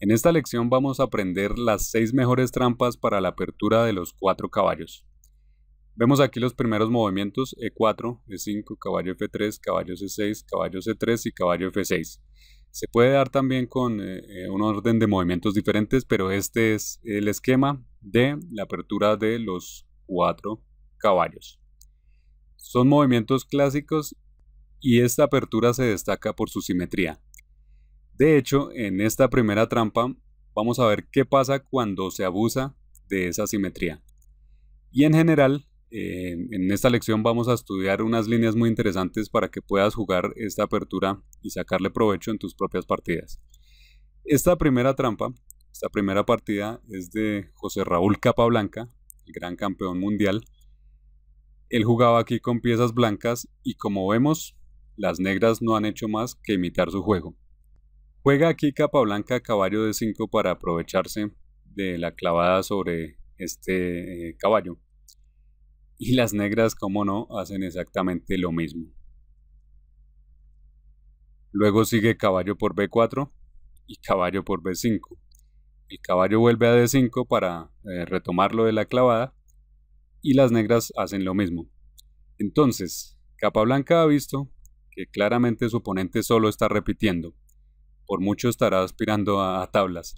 En esta lección vamos a aprender las seis mejores trampas para la apertura de los cuatro caballos. Vemos aquí los primeros movimientos E4, E5, caballo F3, caballo C6, caballo C3 y caballo F6. Se puede dar también con eh, eh, un orden de movimientos diferentes, pero este es el esquema de la apertura de los cuatro caballos. Son movimientos clásicos y esta apertura se destaca por su simetría. De hecho, en esta primera trampa vamos a ver qué pasa cuando se abusa de esa simetría. Y en general, eh, en esta lección vamos a estudiar unas líneas muy interesantes para que puedas jugar esta apertura y sacarle provecho en tus propias partidas. Esta primera trampa, esta primera partida es de José Raúl Capablanca, el gran campeón mundial. Él jugaba aquí con piezas blancas y como vemos, las negras no han hecho más que imitar su juego. Juega aquí blanca caballo de 5 para aprovecharse de la clavada sobre este eh, caballo. Y las negras, como no, hacen exactamente lo mismo. Luego sigue caballo por B4 y caballo por B5. El caballo vuelve a D5 para eh, retomarlo de la clavada y las negras hacen lo mismo. Entonces, capa blanca ha visto que claramente su oponente solo está repitiendo por mucho estará aspirando a, tablas.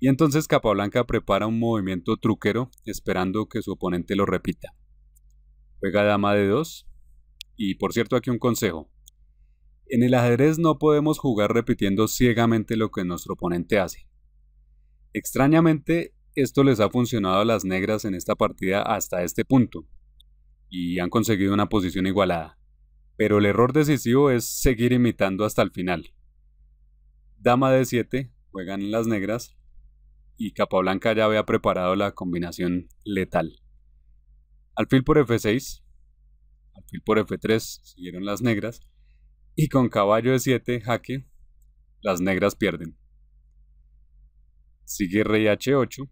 Y entonces Capablanca prepara un movimiento truquero esperando que su oponente lo repita. Juega dama de dos. Y por cierto, aquí un consejo. En el ajedrez no podemos jugar repitiendo ciegamente lo que nuestro oponente hace. Extrañamente, esto les ha funcionado a las negras en esta partida hasta este punto. Y han conseguido una posición igualada. Pero el error decisivo es seguir imitando hasta el final. Dama de 7, juegan las negras y capa blanca ya había preparado la combinación letal. Alfil por F6, alfil por F3 siguieron las negras y con caballo de 7 jaque, las negras pierden. Sigue rey H8,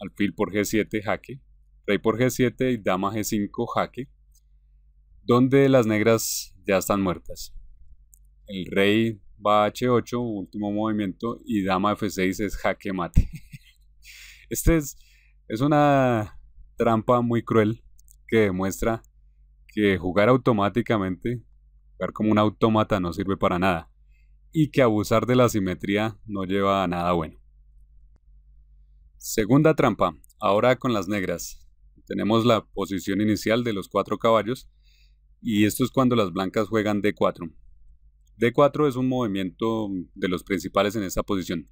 alfil por G7 jaque, rey por G7 y dama G5 jaque, donde las negras ya están muertas. El rey va H8, último movimiento, y dama F6 es jaque mate. Esta es, es una trampa muy cruel que demuestra que jugar automáticamente, jugar como un autómata no sirve para nada, y que abusar de la simetría no lleva a nada bueno. Segunda trampa, ahora con las negras. Tenemos la posición inicial de los cuatro caballos, y esto es cuando las blancas juegan D4. D4 es un movimiento mm, de los principales en esta posición.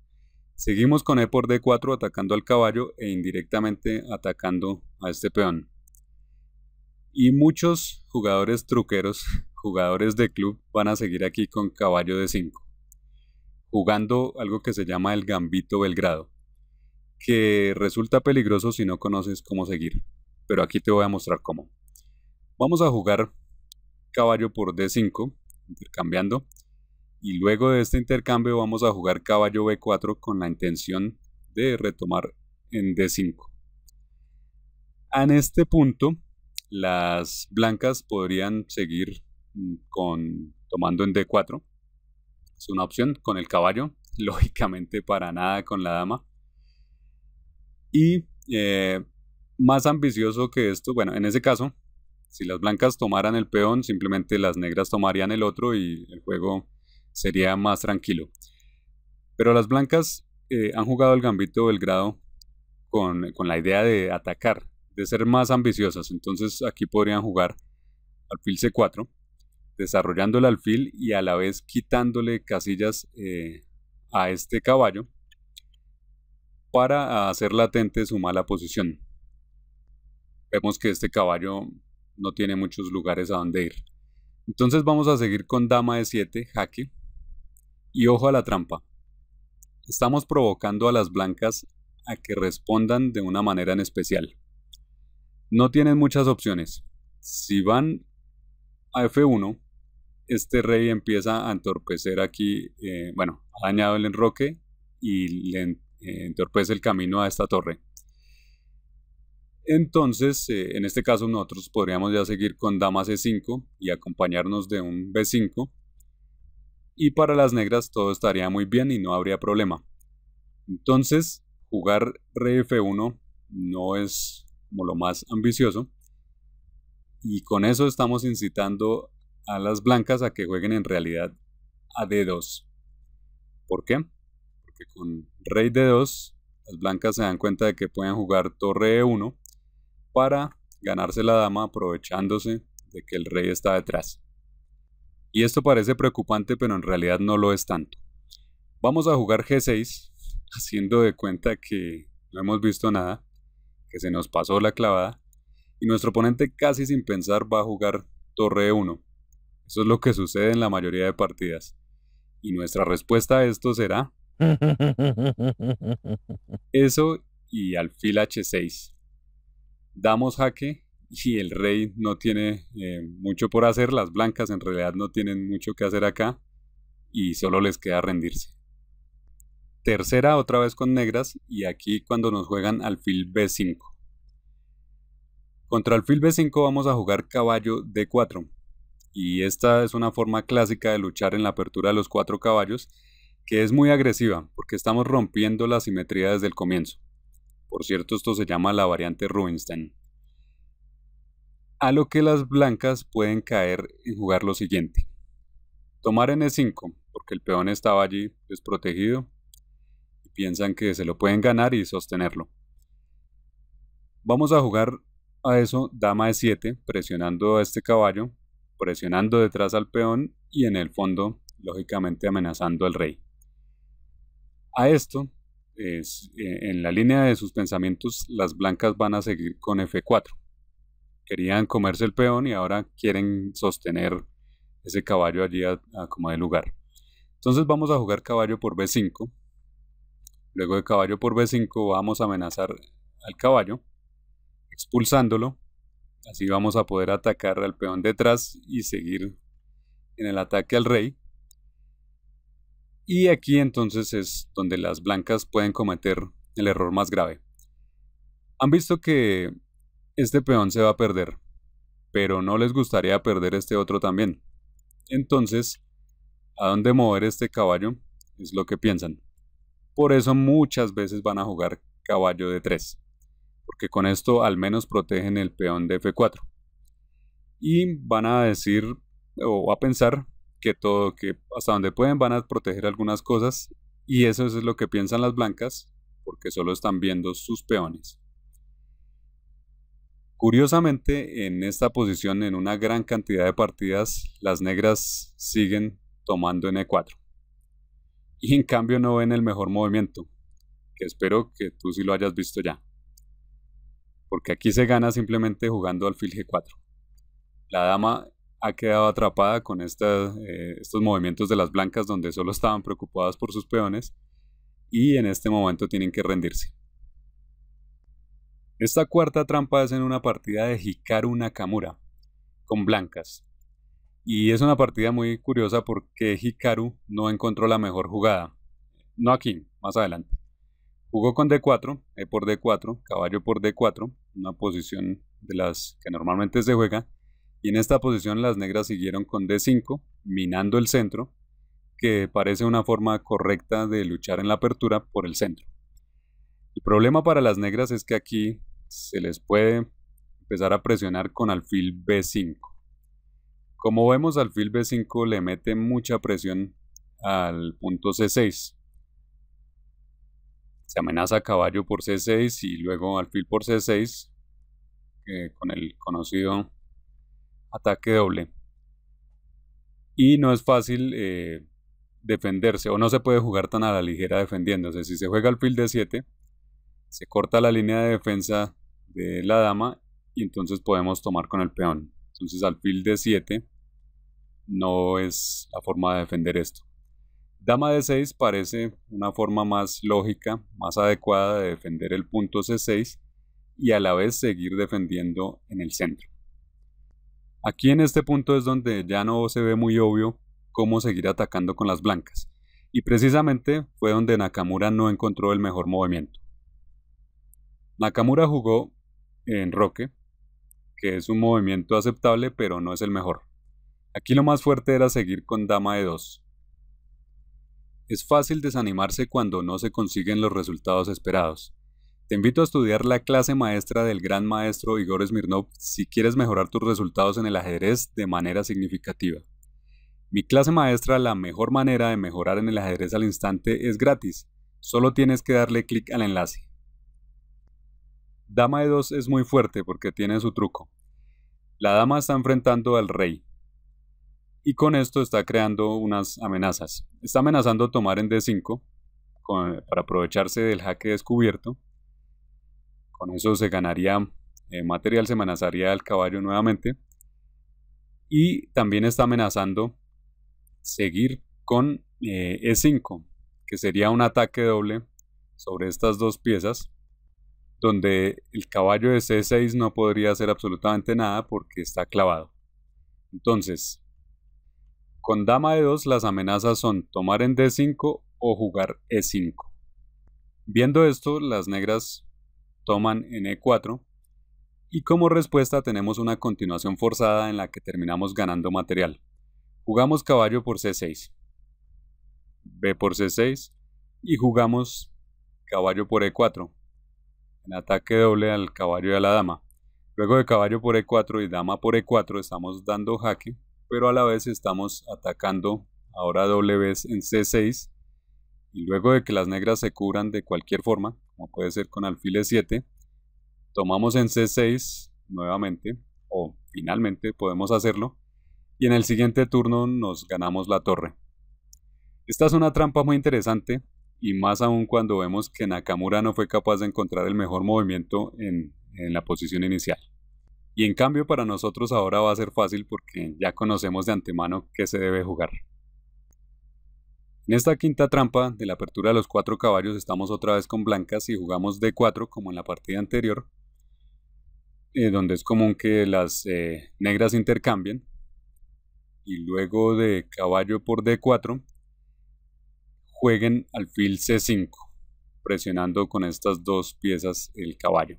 Seguimos con E por D4 atacando al caballo e indirectamente atacando a este peón. Y muchos jugadores truqueros, jugadores de club, van a seguir aquí con caballo D5, jugando algo que se llama el gambito Belgrado, que resulta peligroso si no conoces cómo seguir, pero aquí te voy a mostrar cómo. Vamos a jugar caballo por D5, intercambiando, y luego de este intercambio vamos a jugar caballo B4 con la intención de retomar en D5. En este punto, las blancas podrían seguir mm, con, tomando en D4. Es una opción con el caballo, lógicamente para nada con la dama. Y eh, más ambicioso que esto, bueno, en ese caso, si las blancas tomaran el peón, simplemente las negras tomarían el otro y el juego sería más tranquilo. Pero las blancas eh, han jugado el gambito Belgrado con, con la idea de atacar, de ser más ambiciosas. Entonces aquí podrían jugar alfil c4, desarrollando el alfil y a la vez quitándole casillas eh, a este caballo para hacer latente su mala posición. Vemos que este caballo no tiene muchos lugares a donde ir. Entonces vamos a seguir con dama de 7, jaque, y ojo a la trampa. Estamos provocando a las blancas a que respondan de una manera en especial. No tienen muchas opciones. Si van a F1, este rey empieza a entorpecer aquí, eh, bueno, ha dañado el enroque y le eh, entorpece el camino a esta torre. Entonces, eh, en este caso nosotros podríamos ya seguir con dama C5 y acompañarnos de un B5 y para las negras todo estaría muy bien y no habría problema. Entonces, jugar rey F1 no es como lo más ambicioso. Y con eso estamos incitando a las blancas a que jueguen en realidad a D2. ¿Por qué? Porque con rey D2 las blancas se dan cuenta de que pueden jugar torre E1 para ganarse la dama aprovechándose de que el rey está detrás. Y esto parece preocupante, pero en realidad no lo es tanto. Vamos a jugar G6, haciendo de cuenta que no hemos visto nada, que se nos pasó la clavada, y nuestro oponente casi sin pensar va a jugar torre 1. Eso es lo que sucede en la mayoría de partidas. Y nuestra respuesta a esto será eso y alfil H6. Damos jaque y el rey no tiene eh, mucho por hacer, las blancas en realidad no tienen mucho que hacer acá y solo les queda rendirse. Tercera otra vez con negras y aquí cuando nos juegan alfil B5. Contra el alfil B5 vamos a jugar caballo D4 y esta es una forma clásica de luchar en la apertura de los cuatro caballos que es muy agresiva porque estamos rompiendo la simetría desde el comienzo. Por cierto, esto se llama la variante Rubinstein a lo que las blancas pueden caer y jugar lo siguiente. Tomar en E5, porque el peón estaba allí desprotegido, y piensan que se lo pueden ganar y sostenerlo. Vamos a jugar a eso dama E7, presionando a este caballo, presionando detrás al peón y en el fondo, lógicamente, amenazando al rey. A esto, eh, en la línea de sus pensamientos, las blancas van a seguir con F4 querían comerse el peón y ahora quieren sostener ese caballo allí a, como de lugar. Entonces vamos a jugar caballo por B5. Luego de caballo por B5 vamos a amenazar al caballo, expulsándolo. Así vamos a poder atacar al peón detrás y seguir en el ataque al rey. Y aquí entonces es donde las blancas pueden cometer el error más grave. Han visto que este peón se va a perder, pero no les gustaría perder este otro también. Entonces, ¿a dónde mover este caballo? Es lo que piensan. Por eso muchas veces van a jugar caballo de 3, porque con esto al menos protegen el peón de F4. Y van a decir o a pensar que todo, que hasta donde pueden van a proteger algunas cosas, y eso es lo que piensan las blancas, porque solo están viendo sus peones. Curiosamente, en esta posición, en una gran cantidad de partidas, las negras siguen tomando en E4. Y en cambio no ven el mejor movimiento, que espero que tú sí lo hayas visto ya. Porque aquí se gana simplemente jugando alfil G4. La dama ha quedado atrapada con eh, estos movimientos de las blancas donde solo estaban preocupadas por sus peones y en este momento tienen que rendirse. Esta cuarta trampa es en una partida de Hikaru Nakamura, con blancas. Y es una partida muy curiosa porque Hikaru no encontró la mejor jugada. No aquí, más adelante. Jugó con D4, E por D4, caballo por D4, una posición de las que normalmente se juega. Y en esta posición las negras siguieron con D5, minando el centro, que parece una forma correcta de luchar en la apertura por el centro. El problema para las negras es que aquí se les puede empezar a presionar con alfil B5. Como vemos, alfil B5 le mete mucha presión al punto C6. Se amenaza caballo por C6 y luego alfil por C6 con el conocido ataque doble. Y no es fácil eh, defenderse o no se puede jugar tan a la ligera defendiéndose. Si se juega alfil D7, se corta la línea de defensa de la dama y entonces podemos tomar con el peón. Entonces alfil de 7 no es la forma de defender esto. Dama de 6 parece una forma más lógica, más adecuada de defender el punto C6 y a la vez seguir defendiendo en el centro. Aquí en este punto es donde ya no se ve muy obvio cómo seguir atacando con las blancas, y precisamente fue donde Nakamura no encontró el mejor movimiento. Nakamura jugó en Roque, que es un movimiento aceptable pero no es el mejor. Aquí lo más fuerte era seguir con dama de 2. Es fácil desanimarse cuando no se consiguen los resultados esperados. Te invito a estudiar la clase maestra del gran maestro Igor Smirnov si quieres mejorar tus resultados en el ajedrez de manera significativa. Mi clase maestra, la mejor manera de mejorar en el ajedrez al instante es gratis. Solo tienes que darle clic al enlace. Dama de 2 es muy fuerte porque tiene su truco. La dama está enfrentando al rey. Y con esto está creando unas amenazas. Está amenazando tomar en D5 para aprovecharse del jaque descubierto. Con eso se ganaría eh, material, se amenazaría al caballo nuevamente. Y también está amenazando seguir con E5, eh, e que sería un ataque doble sobre estas dos piezas donde el caballo de C6 no podría hacer absolutamente nada porque está clavado. Entonces, con dama de 2 las amenazas son tomar en D5 o jugar E5. Viendo esto, las negras toman en E4 y como respuesta tenemos una continuación forzada en la que terminamos ganando material. Jugamos caballo por C6, B por C6 y jugamos caballo por E4, en ataque doble al caballo y a la dama. Luego de caballo por e4 y dama por e4 estamos dando jaque, pero a la vez estamos atacando ahora doble vez en c6. Y luego de que las negras se cubran de cualquier forma, como puede ser con alfiles 7 tomamos en c6 nuevamente, o finalmente podemos hacerlo, y en el siguiente turno nos ganamos la torre. Esta es una trampa muy interesante y más aún cuando vemos que Nakamura no fue capaz de encontrar el mejor movimiento en, la posición inicial. Y en cambio para nosotros ahora va a ser fácil porque ya conocemos de antemano qué se debe jugar. En esta quinta trampa de la apertura de los cuatro caballos estamos otra vez con blancas y jugamos D4 como en la partida anterior, eh, donde es común que las eh, negras intercambien. Y luego de caballo por D4 jueguen alfil C5, presionando con estas dos piezas el caballo.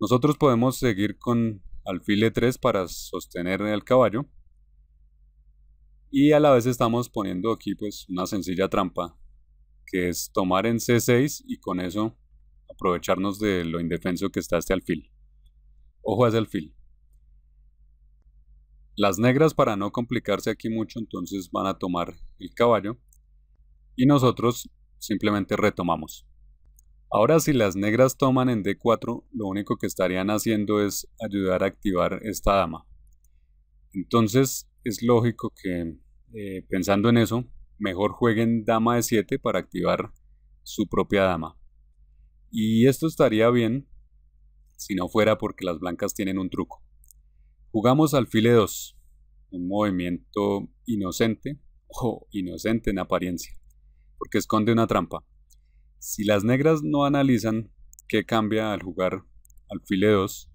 Nosotros podemos seguir con alfil E3 para sostener el caballo. Y a la vez estamos poniendo aquí pues una sencilla trampa, que es tomar en C6 y con eso aprovecharnos de lo indefenso que está este alfil. Ojo a ese alfil. Las negras para no complicarse aquí mucho entonces van a tomar el caballo y nosotros simplemente retomamos. Ahora si las negras toman en D4, lo único que estarían haciendo es ayudar a activar esta dama. Entonces es lógico que, eh, pensando en eso, mejor jueguen dama de 7 para activar su propia dama. Y esto estaría bien si no fuera porque las blancas tienen un truco. Jugamos alfil 2, un movimiento inocente o inocente en apariencia porque esconde una trampa. Si las negras no analizan qué cambia al jugar alfil 2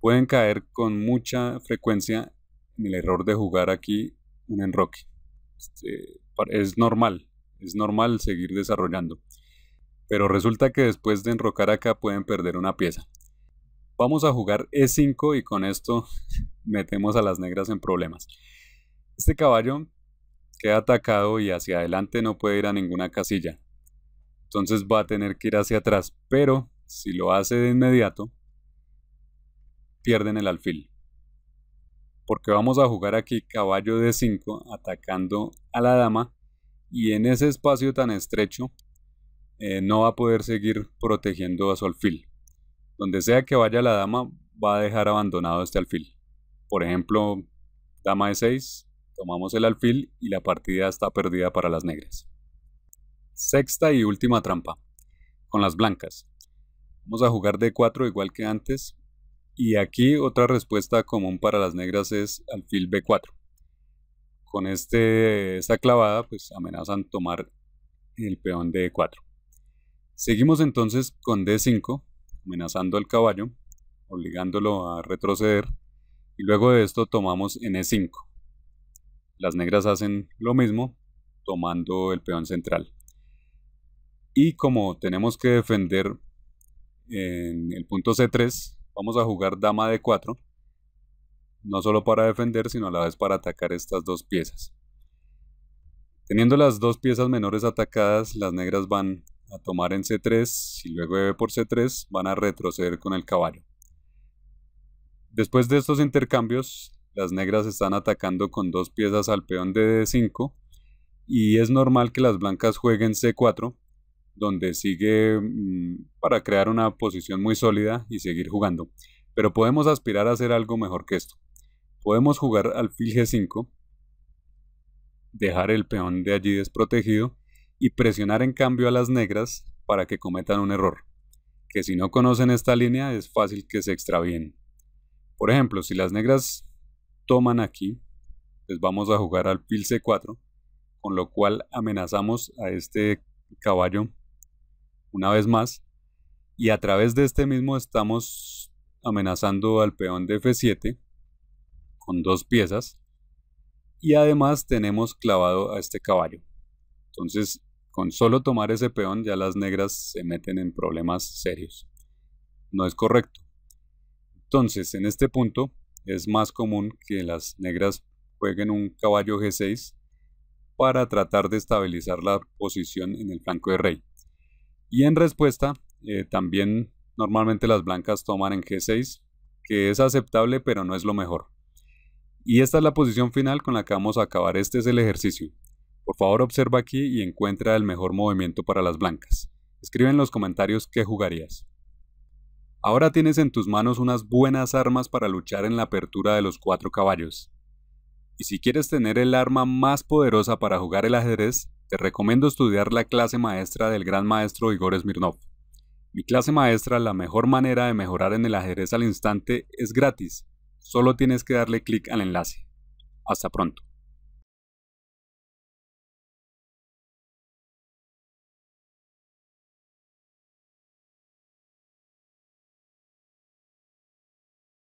pueden caer con mucha frecuencia en el error de jugar aquí un enroque. Este, es normal, es normal seguir desarrollando. Pero resulta que después de enrocar acá pueden perder una pieza. Vamos a jugar E5 y con esto metemos a las negras en problemas. Este caballo queda atacado y hacia adelante no puede ir a ninguna casilla. Entonces va a tener que ir hacia atrás, pero si lo hace de inmediato, pierden el alfil. Porque vamos a jugar aquí caballo de 5 atacando a la dama y en ese espacio tan estrecho eh, no va a poder seguir protegiendo a su alfil. Donde sea que vaya la dama va a dejar abandonado este alfil. Por ejemplo, dama de 6, Tomamos el alfil y la partida está perdida para las negras. Sexta y última trampa. Con las blancas. Vamos a jugar d 4 igual que antes. Y aquí otra respuesta común para las negras es alfil B4. Con este, esta clavada pues amenazan tomar el peón de 4 Seguimos entonces con D5, amenazando al caballo, obligándolo a retroceder. Y luego de esto tomamos en E5 las negras hacen lo mismo tomando el peón central. Y como tenemos que defender en el punto C3, vamos a jugar dama D4, no solo para defender, sino a la vez para atacar estas dos piezas. Teniendo las dos piezas menores atacadas, las negras van a tomar en C3 y luego de por C3 van a retroceder con el caballo. Después de estos intercambios, las negras están atacando con dos piezas al peón de D5 y es normal que las blancas jueguen C4, donde sigue mm, para crear una posición muy sólida y seguir jugando. Pero podemos aspirar a hacer algo mejor que esto. Podemos jugar alfil G5, dejar el peón de allí desprotegido y presionar en cambio a las negras para que cometan un error, que si no conocen esta línea es fácil que se extravíen. Por ejemplo, si las negras toman aquí, les pues vamos a jugar al pil c4, con lo cual amenazamos a este caballo una vez más. Y a través de este mismo estamos amenazando al peón de f7 con dos piezas. Y además tenemos clavado a este caballo. Entonces, con solo tomar ese peón ya las negras se meten en problemas serios. No es correcto. Entonces, en este punto es más común que las negras jueguen un caballo G6 para tratar de estabilizar la posición en el flanco de rey. Y en respuesta, eh, también normalmente las blancas toman en G6, que es aceptable pero no es lo mejor. Y esta es la posición final con la que vamos a acabar. Este es el ejercicio. Por favor observa aquí y encuentra el mejor movimiento para las blancas. Escribe en los comentarios qué jugarías. Ahora tienes en tus manos unas buenas armas para luchar en la apertura de los cuatro caballos. Y si quieres tener el arma más poderosa para jugar el ajedrez, te recomiendo estudiar la clase maestra del gran maestro Igor Smirnov. Mi clase maestra, la mejor manera de mejorar en el ajedrez al instante, es gratis. Solo tienes que darle clic al enlace. Hasta pronto.